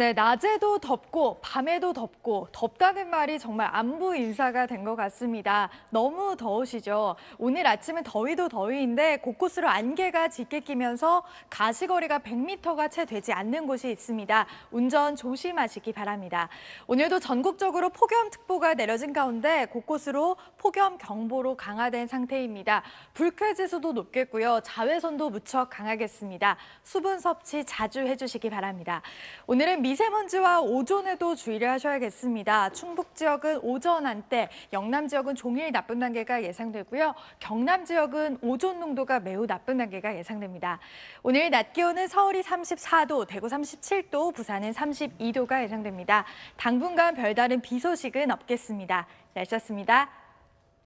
네, 낮에도 덥고 밤에도 덥고 덥다는 말이 정말 안부 인사가 된 것 같습니다. 너무 더우시죠? 오늘 아침은 더위도 더위인데 곳곳으로 안개가 짙게 끼면서 가시거리가 100m가 채 되지 않는 곳이 있습니다. 운전 조심하시기 바랍니다. 오늘도 전국적으로 폭염특보가 내려진 가운데 곳곳으로 폭염경보로 강화된 상태입니다. 불쾌지수도 높겠고요. 자외선도 무척 강하겠습니다. 수분 섭취 자주 해주시기 바랍니다. 오늘은 미 미세먼지와 오존에도 주의를 하셔야겠습니다. 충북 지역은 오전 한때, 영남 지역은 종일 나쁜 단계가 예상되고요. 경남 지역은 오존 농도가 매우 나쁜 단계가 예상됩니다. 오늘 낮 기온은 서울이 34도, 대구 37도, 부산은 32도가 예상됩니다. 당분간 별다른 비 소식은 없겠습니다. 날씨였습니다.